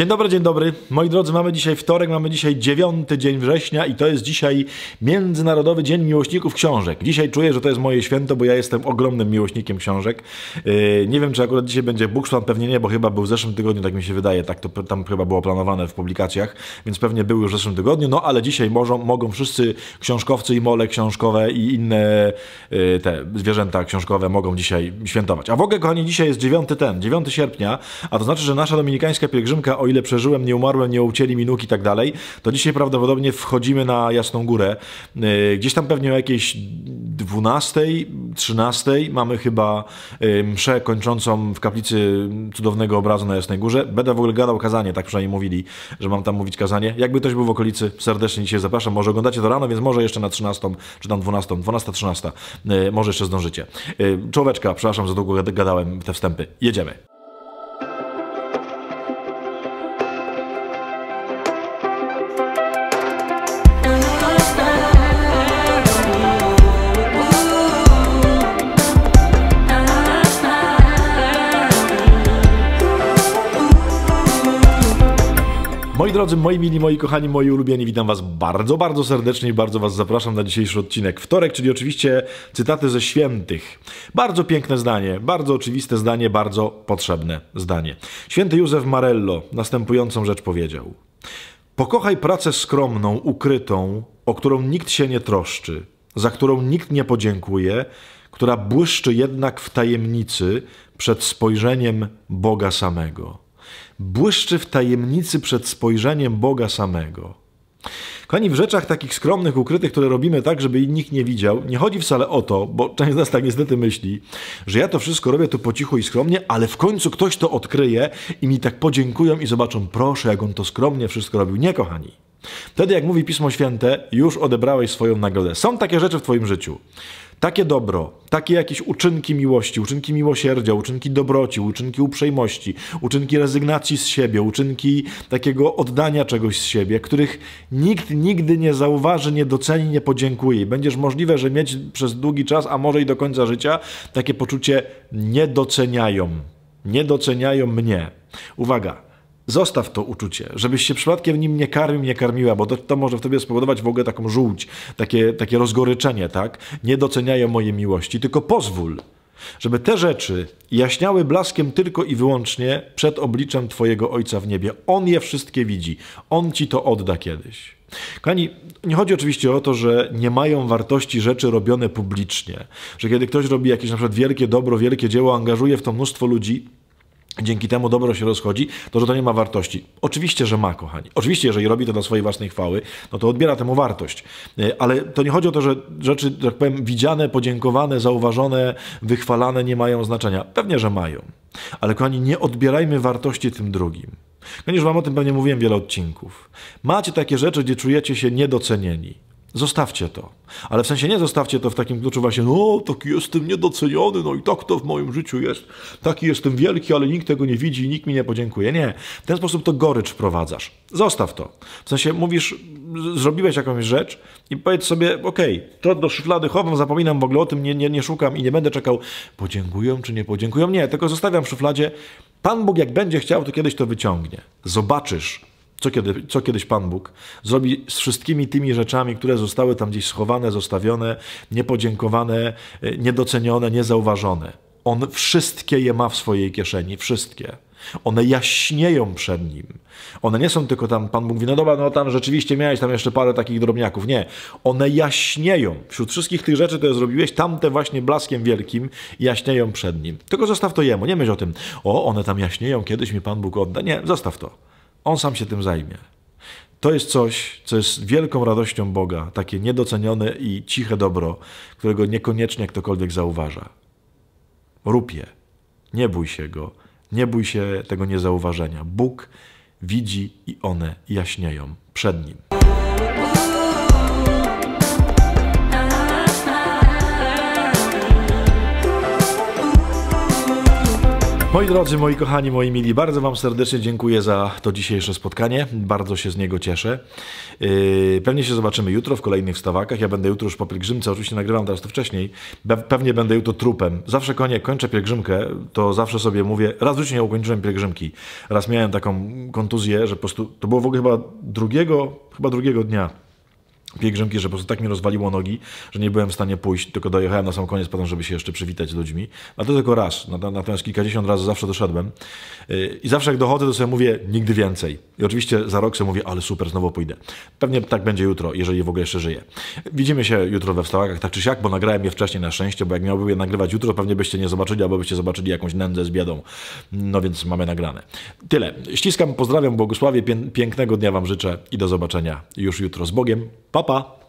Dzień dobry, dzień dobry. Moi drodzy, mamy dzisiaj wtorek, mamy dzisiaj 9 dzień września i to jest dzisiaj Międzynarodowy Dzień Miłośników Książek. Dzisiaj czuję, że to jest moje święto, bo ja jestem ogromnym miłośnikiem książek. Yy, nie wiem, czy akurat dzisiaj będzie Bookshot, pewnie nie, bo chyba był w zeszłym tygodniu, tak mi się wydaje, tak to tam chyba było planowane w publikacjach, więc pewnie był już w zeszłym tygodniu, no ale dzisiaj mogą, mogą wszyscy książkowcy i mole książkowe i inne yy, te zwierzęta książkowe mogą dzisiaj świętować. A w ogóle, kochani, dzisiaj jest 9 ten, 9 sierpnia, a to znaczy, że nasza dominikańska pielgrzymka, o ile przeżyłem, nie umarłem, nie ucięli mi nóg i tak dalej, to dzisiaj prawdopodobnie wchodzimy na Jasną Górę. E, gdzieś tam pewnie o jakiejś 12, 13 mamy chyba e, mszę kończącą w kaplicy cudownego obrazu na Jasnej Górze. Będę w ogóle gadał kazanie, tak przynajmniej mówili, że mam tam mówić kazanie. Jakby ktoś był w okolicy, serdecznie dzisiaj zapraszam. Może oglądacie to rano, więc może jeszcze na 13, czy tam 12, 12, 13. Może jeszcze zdążycie. E, Człowieczka, przepraszam, za długo gadałem te wstępy. Jedziemy. Moi drodzy, moi mili, moi kochani, moi ulubieni, witam Was bardzo, bardzo serdecznie i bardzo Was zapraszam na dzisiejszy odcinek. Wtorek, czyli oczywiście cytaty ze świętych. Bardzo piękne zdanie, bardzo oczywiste zdanie, bardzo potrzebne zdanie. Święty Józef Marello następującą rzecz powiedział: Pokochaj pracę skromną, ukrytą, o którą nikt się nie troszczy, za którą nikt nie podziękuje, która błyszczy jednak w tajemnicy przed spojrzeniem Boga samego błyszczy w tajemnicy przed spojrzeniem Boga samego. Kochani, w rzeczach takich skromnych, ukrytych, które robimy tak, żeby nikt nie widział, nie chodzi wcale o to, bo część z nas tak niestety myśli, że ja to wszystko robię tu po cichu i skromnie, ale w końcu ktoś to odkryje i mi tak podziękują i zobaczą, proszę, jak on to skromnie wszystko robił. Nie, kochani. Wtedy, jak mówi Pismo Święte, już odebrałeś swoją nagrodę. Są takie rzeczy w Twoim życiu. Takie dobro, takie jakieś uczynki miłości, uczynki miłosierdzia, uczynki dobroci, uczynki uprzejmości, uczynki rezygnacji z siebie, uczynki takiego oddania czegoś z siebie, których nikt nigdy nie zauważy, nie doceni, nie podziękuje. I będziesz możliwe, że mieć przez długi czas, a może i do końca życia, takie poczucie nie doceniają. Nie doceniają mnie. Uwaga, Zostaw to uczucie, żebyś się przypadkiem nim nie karmił, nie karmiła, bo to, to może w tobie spowodować w ogóle taką żółć, takie, takie rozgoryczenie, tak? Nie doceniają mojej miłości, tylko pozwól, żeby te rzeczy jaśniały blaskiem tylko i wyłącznie przed obliczem Twojego Ojca w niebie. On je wszystkie widzi, On ci to odda kiedyś. Kochani, nie chodzi oczywiście o to, że nie mają wartości rzeczy robione publicznie, że kiedy ktoś robi jakieś na przykład wielkie dobro, wielkie dzieło, angażuje w to mnóstwo ludzi, dzięki temu dobro się rozchodzi, to że to nie ma wartości. Oczywiście, że ma, kochani. Oczywiście, jeżeli robi to dla swojej własnej chwały, no to odbiera temu wartość. E, ale to nie chodzi o to, że rzeczy, tak powiem, widziane, podziękowane, zauważone, wychwalane nie mają znaczenia. Pewnie, że mają. Ale kochani, nie odbierajmy wartości tym drugim. Kochani, już wam o tym pewnie mówiłem wiele odcinków. Macie takie rzeczy, gdzie czujecie się niedocenieni. Zostawcie to. Ale w sensie nie zostawcie to w takim kluczu właśnie, no taki jestem niedoceniony, no i tak to w moim życiu jest, taki jestem wielki, ale nikt tego nie widzi i nikt mi nie podziękuje. Nie, w ten sposób to gorycz wprowadzasz. Zostaw to. W sensie mówisz, zrobiłeś jakąś rzecz i powiedz sobie, okej, okay, to do szuflady chowam, zapominam w ogóle o tym, nie, nie, nie szukam i nie będę czekał, podziękują czy nie podziękują. Nie, tylko zostawiam w szufladzie. Pan Bóg jak będzie chciał, to kiedyś to wyciągnie. Zobaczysz, co, kiedy, co kiedyś Pan Bóg zrobi z wszystkimi tymi rzeczami, które zostały tam gdzieś schowane, zostawione, niepodziękowane, e, niedocenione, niezauważone? On wszystkie je ma w swojej kieszeni, wszystkie. One jaśnieją przed nim. One nie są tylko tam, Pan Bóg mówi, no dobra, no tam rzeczywiście miałeś tam jeszcze parę takich drobniaków. Nie, one jaśnieją. Wśród wszystkich tych rzeczy, które zrobiłeś, tamte właśnie blaskiem wielkim jaśnieją przed nim. Tylko zostaw to jemu, nie myśl o tym, o, one tam jaśnieją, kiedyś mi Pan Bóg odda. Nie, zostaw to. On sam się tym zajmie. To jest coś, co jest wielką radością Boga, takie niedocenione i ciche dobro, którego niekoniecznie ktokolwiek zauważa. Rób je. Nie bój się go. Nie bój się tego niezauważenia. Bóg widzi i one jaśnieją przed nim. Moi drodzy, moi kochani, moi mili, bardzo Wam serdecznie dziękuję za to dzisiejsze spotkanie. Bardzo się z niego cieszę. Yy, pewnie się zobaczymy jutro w kolejnych wstawakach. Ja będę jutro już po pielgrzymce, oczywiście nagrywam teraz to wcześniej. pewnie będę jutro trupem. Zawsze konie, kończę pielgrzymkę, to zawsze sobie mówię, raz już życiu nie ukończyłem pielgrzymki. Raz miałem taką kontuzję, że po prostu, to było w ogóle chyba drugiego, chyba drugiego dnia pielgrzymki, że po prostu tak mi rozwaliło nogi, że nie byłem w stanie pójść, tylko dojechałem na sam koniec potem, żeby się jeszcze przywitać z ludźmi. A to tylko raz, natomiast kilkadziesiąt razy zawsze doszedłem. Y, I zawsze jak dochodzę, to sobie mówię, nigdy więcej. I oczywiście za rok sobie mówię, ale super, znowu pójdę. Pewnie tak będzie jutro, jeżeli w ogóle jeszcze żyję. Widzimy się jutro we wstawakach, tak czy siak, bo nagrałem je wcześniej na szczęście, bo jak miałbym je nagrywać jutro, pewnie byście nie zobaczyli, albo byście zobaczyli jakąś nędzę z biedą. No więc mamy nagrane. Tyle. Ściskam, pozdrawiam, błogosławię, pięknego dnia Wam życzę i do zobaczenia już jutro z Bogiem. Pa, pa!